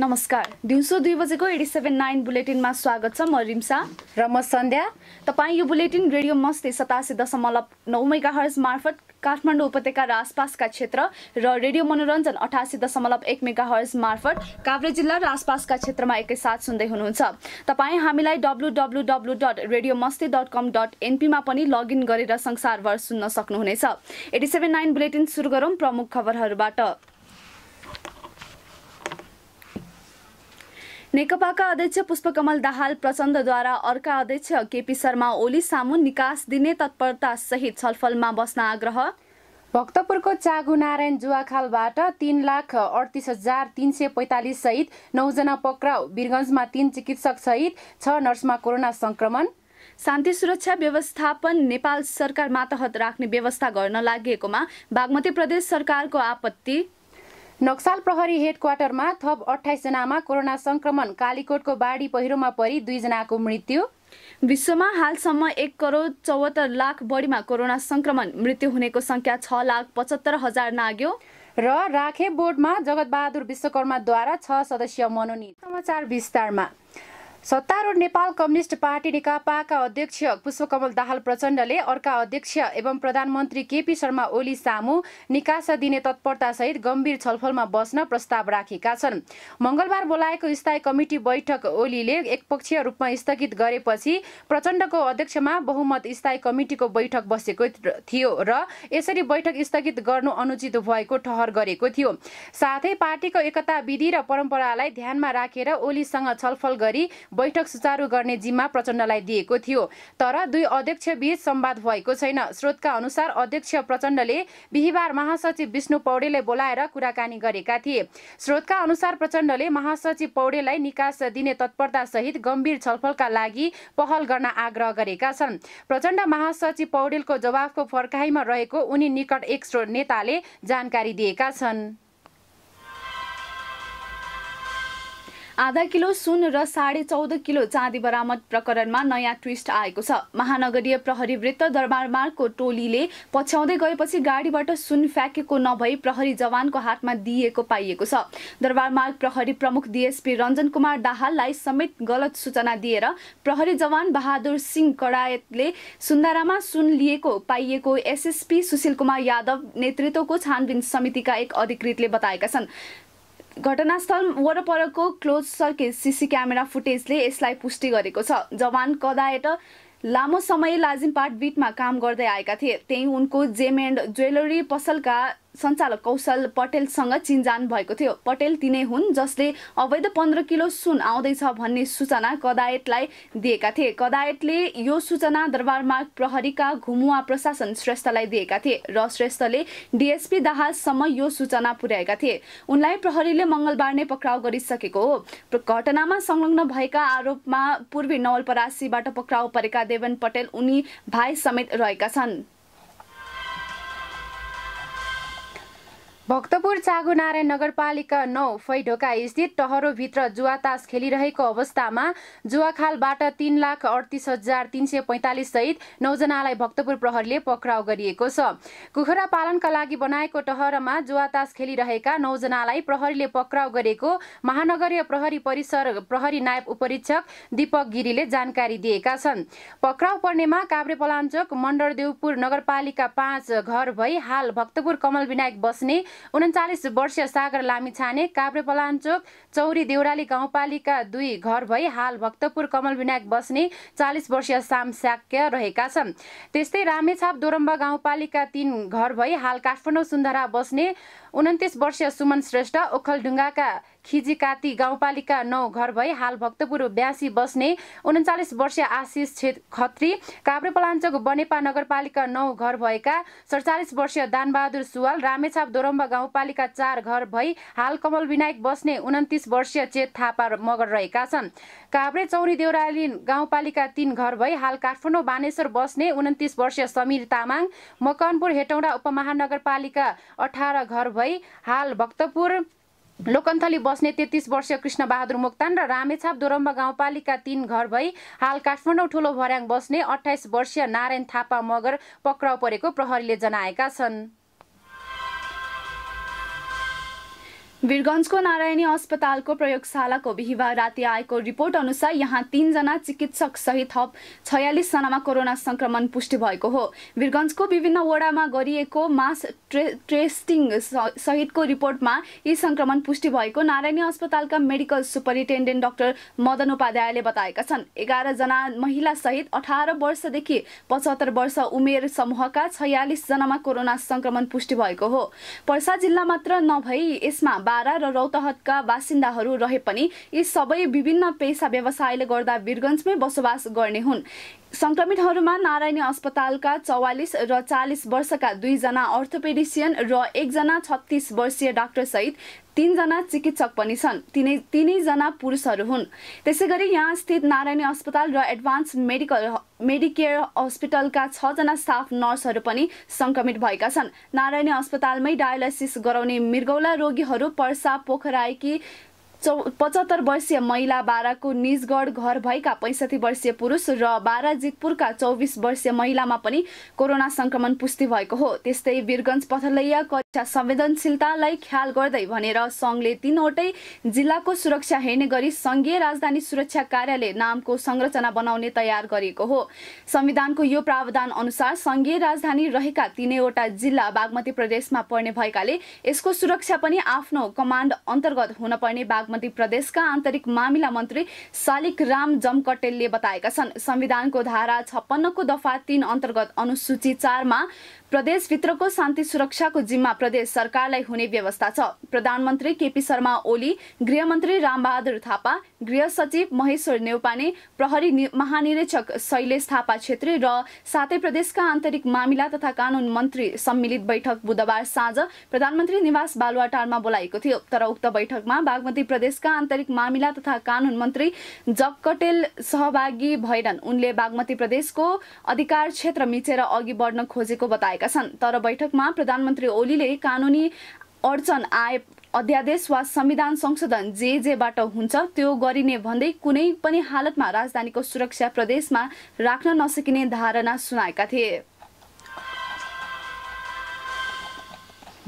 नमस्कार दिउँसो दुई बजेको एडी सेभेन नाइन बुलेटिनमा स्वागत छ म रिम्सा र म सन्ध्या तपाईँ यो बुलेटिन रेडियो मस्ती सतासी दशमलव नौ मेगा हर्ज मार्फत काठमाडौँ उपत्यका र आसपासका क्षेत्र र रेडियो मनोरञ्जन अठासी दशमलव एक मेगा हर्ज मार्फत काभ्रे जिल्ला र आसपासका क्षेत्रमा एकैसाथ सुन्दै हुनुहुन्छ तपाईँ हामीलाई W W W dot radio Masti dot com dot एनपीमा पनि लगइन गरेर संसारभर सुन्न सक्नुहुनेछ एडी सेभेन नाइन बुलेटिन सुरु गरौँ प्रमुख खबरहरूबाट नेकपाका अध्यक्ष पुष्पकमल दाहाल प्रचण्डद्वारा अर्का अध्यक्ष केपी शर्मा ओली सामु निकास दिने तत्परता सहित छलफलमा बस्न आग्रह भक्तपुरको चागु नारायण जुवाखालबाट तिन लाख अडतिस हजार तिन सय पैँतालिस सहित नौजना पक्राउ वीरगन्जमा तीन चिकित्सक सहित छ नर्समा कोरोना संक्रमण शान्ति सुरक्षा व्यवस्थापन नेपाल सरकार मातहत राख्ने व्यवस्था गर्न लागेकोमा बागमती प्रदेश सरकारको आपत्ति नक्साल प्रहरी हेडक्वार्टरमा थप अठाइसजनामा कोरोना संक्रमण कालीकोटको बाढी पहिरोमा परी दुईजनाको मृत्यु विश्वमा हालसम्म एक करोड चौहत्तर लाख बढीमा कोरोना संक्रमण मृत्यु हुनेको संख्या छ लाख पचहत्तर हजार नाग्यो र राखे बोर्डमा जगतबहादुर विश्वकर्माद्वारा छ सदस्य मनोनित समाचार विस्तारमा सत्तारूढ नेपाल कम्युनिस्ट पार्टी नेकपाका अध्यक्ष पुष्पकमल दाहाल प्रचण्डले अर्का अध्यक्ष एवं प्रधानमन्त्री केपी शर्मा ओली सामु निकासा दिने तत्परतासहित गम्भीर छलफलमा बस्न प्रस्ताव राखेका छन् मङ्गलबार बोलाएको स्थायी कमिटी बैठक ओलीले एकपक्षीय रूपमा स्थगित गरेपछि प्रचण्डको अध्यक्षमा बहुमत स्थायी कमिटीको बैठक बसेको थियो र यसरी बैठक स्थगित गर्नु अनुचित भएको ठहर गरेको थियो साथै पार्टीको एकता विधि र परम्परालाई ध्यानमा राखेर ओलीसँग छलफल गरी बैठक सुचारू गर्ने जिम्मा प्रचण्डलाई दिएको थियो तर दुई अध्यक्षबीच संवाद भएको छैन स्रोतका अनुसार अध्यक्ष प्रचण्डले बिहिबार महासचिव विष्णु पौडेललाई बोलाएर कुराकानी गरेका थिए स्रोतका अनुसार प्रचण्डले महासचिव पौडेललाई निकास दिने तत्परता सहित गम्भीर छलफलका लागि पहल गर्न आग्रह गरेका छन् प्रचण्ड महासचिव पौडेलको जवाफको फर्काइमा रहेको उनी निकट एक स्रोत नेताले जानकारी दिएका छन् आधा किलो सुन र साढे चौध किलो चाँदी बरामद प्रकरणमा नयाँ ट्विस्ट आएको छ महानगरीय प्रहरी वृत्त दरबार मार्गको टोलीले पछ्याउँदै गएपछि गाडीबाट सुन फ्याँकेको नभई प्रहरी जवानको हातमा दिइएको पाइएको छ दरबार मार्ग प्रहरी प्रमुख डिएसपी रञ्जन कुमार दाहाललाई समेत गलत सूचना दिएर प्रहरी जवान बहादुर सिंह कडायतले सुन्दारामा सुन लिएको पाइएको एसएसपी सुशील कुमार यादव नेतृत्वको छानबिन समितिका एक अधिकृतले बताएका छन् घटनास्थल वरपरको क्लोज सर्किट सिसी क्यामेरा फुटेजले यसलाई पुष्टि गरेको छ जवान कदायट लामो समय लाजिमपाट बिटमा काम गर्दै आएका थिए त्यही उनको जेम एन्ड ज्वेलरी पसलका सञ्चालक कौशल पटेलसँग चिन्जान भएको थियो पटेल तिनै हुन् जसले अवैध पन्ध्र किलो सुन आउँदैछ भन्ने सूचना कदायतलाई दिएका थिए कदायतले यो सूचना दरबारमार्ग प्रहरीका घुमुवा प्रशासन श्रेष्ठलाई दिएका थिए र श्रेष्ठले डिएसपी दाहालसम्म यो सूचना पुर्याएका थिए उनलाई प्रहरीले मङ्गलबार नै पक्राउ गरिसकेको हो घटनामा संलग्न भएका आरोपमा पूर्वी नवलपरासीबाट पक्राउ परेका देवन पटेल उनी भाइ समेत रहेका छन् भक्तपुर चागुनारायण नगरपालिका नौ फैढोका स्थित टहरोभित्र जुवा तास खेलिरहेको अवस्थामा जुवाखालबाट तीन लाख अडतिस हजार तिन सय पैँतालिस सहित नौजनालाई भक्तपुर प्रहरीले पक्राउ गरिएको छ कुखुरा पालनका लागि बनाएको टहरमा जुवा तास खेलिरहेका नौजनालाई प्रहरीले पक्राउ गरेको महानगरीय प्रहरी परिसर प्रहरी नायब उपरीक्षक दीपक गिरीले जानकारी दिएका छन् पक्राउ पर्नेमा काभ्रे पलाञ्चोक मण्डरदेवपुर नगरपालिका पाँच घर भई हाल भक्तपुर कमल विनायक बस्ने उन्चालिस वर्षीय सागर लामिछाने काभ्रेपलाञ्चोक चौरी देउराली गाउँपालिका दुई घर भई हाल भक्तपुर कमल विनायक बस्ने चालिस वर्षीय साम स्याक्य रहेका छन् त्यस्तै रामेछाप दोरम्बा गाउँपालिका तीन घर भई हाल काठमाडौँ सुन्धरा बस्ने उन्तिस वर्षीय सुमन श्रेष्ठ ओखलढुङ्गाका खिजीकाती गाउँपालिका नौ घर भई हाल भक्तपुर ब्यासी बस्ने उन्चालिस वर्षीय आशिष छेत खत्री काभ्रेपलाञ्चोक बनेपा नगरपालिका नौ घर भएका सडचालिस वर्षीय दानबहादुर सुवाल रामेछाप दोरम्बा गाउँपालिका चार घर भई हाल कमल विनायक बस्ने उन्तिस वर्षीय चेत थापा मगर रहेका छन् काभ्रे चौरी देउराली गाउँपालिका तीन घर भई हाल काठमाडौँ बानेश्वर बस्ने उन्तिस वर्षीय समीर तामाङ मकनपुर हेटौँडा उपमहानगरपालिका अठार घर भई हाल भक्तपुर लोकन्थली बस्ने तेत्तिस वर्षीय कृष्णबहादुर मोक्तान र रामेछाप दोरम्बा गाउँपालिका तीन घर भई हाल काठमाडौँ ठुलो भर्याङ बस्ने अठाइस वर्षीय नारायण थापा मगर पक्राउ परेको प्रहरीले जनाएका छन् वीरगञ्जको नारायणी अस्पतालको प्रयोगशालाको बिहिबार राति आएको रिपोर्ट अनुसार यहाँ तीनजना चिकित्सक सहित थप छयालिसजनामा कोरोना संक्रमण पुष्टि भएको हो वीरगञ्जको विभिन्न वडामा गरिएको मास ट्रे ट्रेस्टिङ सहितको रिपोर्टमा यी संक्रमण पुष्टि भएको नारायणी अस्पतालका मेडिकल सुपरिन्टेन्डेन्ट डाक्टर मदन उपाध्यायले बताएका छन् एघारजना सहित अठार वर्षदेखि पचहत्तर वर्ष उमेर समूहका छयालिसजनामा कोरोना संक्रमण पुष्टि भएको हो पर्सा जिल्ला मात्र नभई यसमा बारा र रौतहटका बासिन्दाहरू रहे पनि यी सबै विभिन्न पेसा व्यवसायले गर्दा वीरगन्जमै बसोबास गर्ने हुन् सङ्क्रमितहरूमा नारायणी अस्पतालका चौवालिस र चालिस वर्षका दुईजना अर्थोपेडिसियन र एकजना छत्तिस वर्षीय डाक्टरसहित तिनजना चिकित्सक पनि छन् तिनै तिनैजना पुरुषहरू हुन् त्यसै गरी यहाँ स्थित नारायणी अस्पताल र एडभान्स मेडिकल मेडिकेयर हस्पिटलका छजना स्टाफ नर्सहरू पनि सङ्क्रमित भएका छन् नारायणी अस्पतालमै डायलासिस गराउने मृगौला रोगीहरू पर्सा पोखराएकी चौ पचहत्तर वर्षीय महिला बाराको निजगढ घर भएका पैँसठी वर्षीय पुरुष र बारा जितपुरका चौबिस वर्षीय महिलामा पनि कोरोना संक्रमण पुष्टि भएको हो त्यस्तै वीरगञ्ज पथलैया कक्षा संवेदनशीलतालाई ख्याल गर्दै भनेर सङ्घले तीनवटै जिल्लाको सुरक्षा हेर्ने गरी सङ्घीय राजधानी सुरक्षा कार्यालय नामको संरचना बनाउने तयार गरिएको हो संविधानको यो प्रावधान अनुसार सङ्घीय राजधानी रहेका तीनैवटा जिल्ला बागमती प्रदेशमा पर्ने भएकाले यसको सुरक्षा पनि आफ्नो कमान्ड अन्तर्गत हुनपर्ने बागमती बागमती प्रदेशका आन्तरिक मामिला मन्त्री सालिक राम जमकटेलले बताएका छन् संविधानको धारा छप्पन्नको दफा तीन अन्तर्गत अनुसूची चारमा प्रदेशभित्रको शान्ति सुरक्षाको जिम्मा प्रदेश सरकारलाई हुने व्यवस्था छ प्रधानमन्त्री केपी शर्मा ओली गृहमन्त्री रामबहादुर थापा गृह सचिव महेश्वर नेौपाने प्रहरी महानिरीक्षक शैलेश थापा छेत्री र साथै प्रदेशका आन्तरिक मामिला तथा कानून मन्त्री सम्मिलित बैठक बुधबार साँझ प्रधानमन्त्री निवास बालुवाटारमा बोलाएको थियो तर उक्त बैठकमा बागमती प्रदेशका आन्तरिक मामिला तथा कानून मन्त्री जग कटेल सहभागी भएनन् उनले बागमती प्रदेशको अधिकार क्षेत्र मिचेर अघि बढ्न खोजेको बताएका गरेका छन् तर बैठकमा प्रधानमन्त्री ओलीले कानुनी अडचन आए अध्यादेश वा संविधान संशोधन जे जेबाट हुन्छ त्यो गरिने भन्दै कुनै पनि हालतमा राजधानीको सुरक्षा प्रदेशमा राख्न नसकिने धारणा सुनाएका थिए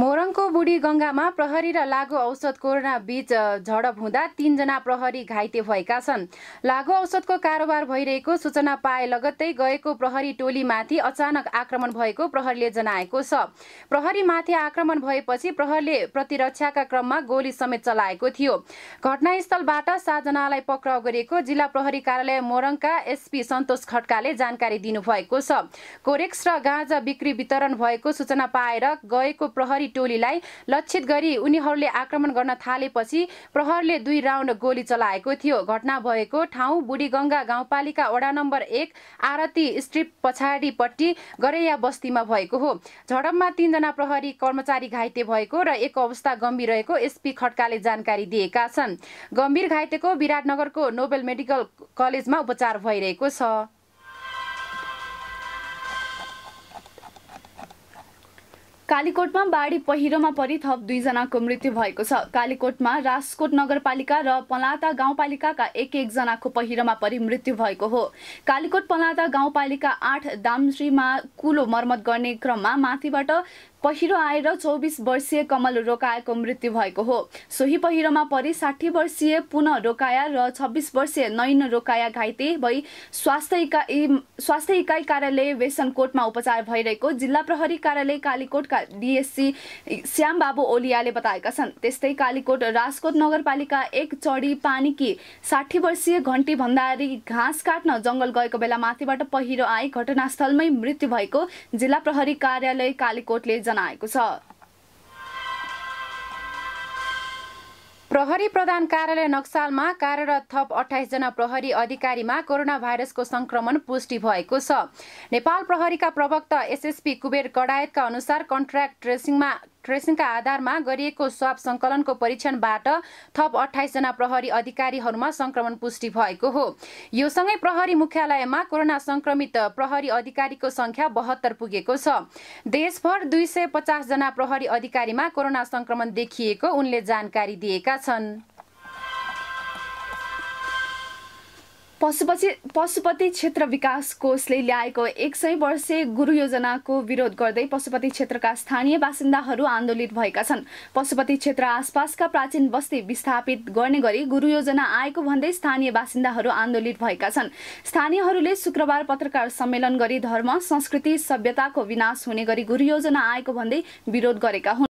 मोरङको बुढी गङ्गामा प्रहरी र लागु औषध कोरोना बीच झडप हुँदा तीनजना प्रहरी घाइते भएका छन् लागु औषधको कारोबार भइरहेको सूचना पाए लगत्तै गएको प्रहरी टोलीमाथि अचानक आक्रमण भएको प्रहरीले जनाएको छ प्रहरीमाथि आक्रमण भएपछि प्रहरीले प्रतिरक्षाका क्रममा गोली समेत चलाएको थियो घटनास्थलबाट सातजनालाई पक्राउ गरेको जिल्ला प्रहरी कार्यालय मोरङका एसपी सन्तोष खड्काले जानकारी दिनुभएको छ कोरेक्स र गाँजा बिक्री वितरण भएको सूचना पाएर गएको प्रहरी प्रहरी टोलीलाई लक्षित गरी उनीहरूले आक्रमण गर्न थालेपछि प्रहरले दुई राउन्ड गोली चलाएको थियो घटना भएको ठाउँ बुढीगङ्गा गाउँपालिका वडा नम्बर एक आरती स्ट्रिप पछाडिपट्टि गरैया बस्तीमा भएको हो झडपमा तीनजना प्रहरी कर्मचारी घाइते भएको र एक अवस्था गम्भीर रहेको एसपी खड्काले जानकारी दिएका छन् गम्भीर घाइतेको विराटनगरको नोबेल मेडिकल कलेजमा उपचार भइरहेको छ कालीकोटमा बाढी पहिरोमा परि थप दुईजनाको मृत्यु भएको छ कालीकोटमा राजकोट नगरपालिका र पलाता गाउँपालिकाका एक एकजनाको पहिरोमा परि मृत्यु भएको हो कालीकोट पलाता गाउँपालिका आठ दाम्रीमा कुलो मर्मत गर्ने क्रममा माथिबाट पहिरो आएर चौबिस वर्षीय कमल रोकाएको मृत्यु भएको हो सोही पहिरोमा परि साठी वर्षीय पुन रोकाया र छब्बिस वर्षीय नैन रोकाया घाइते भई स्वास्थ्य इकाइ स्वास्थ्य इकाइ कार्यालय वेसनकोटमा उपचार भइरहेको जिल्ला प्रहरी कार्यालय कालीकोटका डिएससी श्यामबाबु ओलियाले बताएका छन् त्यस्तै कालीकोट राजकोट नगरपालिका एक चढी पानीकी साठी वर्षीय घन्टी भण्डारी घाँस काट्न जङ्गल गएको बेला माथिबाट पहिरो आए घटनास्थलमै मृत्यु भएको जिल्ला प्रहरी कार्यालय कालीकोटले जनाएको छ प्रहरी प्रधान कार्यालय नक्सालमा कार्यरत थप अठाइसजना प्रहरी अधिकारीमा कोरोना भाइरसको संक्रमण पुष्टि भएको छ नेपाल प्रहरीका प्रवक्ता एसएसपी कुबेर कडायतका अनुसार कन्ट्राक्ट ट्रेसिङमा ट्रेसिङका आधारमा गरिएको स्वाब सङ्कलनको परीक्षणबाट थप अठाइसजना प्रहरी अधिकारीहरूमा संक्रमण पुष्टि भएको हो यो सँगै प्रहरी मुख्यालयमा कोरोना संक्रमित प्रहरी अधिकारीको संख्या बहत्तर पुगेको छ देशभर दुई सय पचासजना प्रहरी अधिकारीमा कोरोना संक्रमण देखिएको उनले जानकारी दिएका छन् पशुपति पशुपति क्षेत्र विकास कोषले ल्याएको एक सय वर्षे गुरु योजनाको विरोध गर्दै पशुपति क्षेत्रका स्थानीय बासिन्दाहरू आन्दोलित भएका छन् पशुपति क्षेत्र आसपासका प्राचीन बस्ती विस्थापित गर्ने गरी गुरु योजना आएको भन्दै स्थानीय बासिन्दाहरू आन्दोलित भएका छन् स्थानीयहरूले शुक्रबार पत्रकार सम्मेलन गरी धर्म संस्कृति सभ्यताको विनाश हुने गरी गुरु योजना आएको भन्दै विरोध गरेका हुन्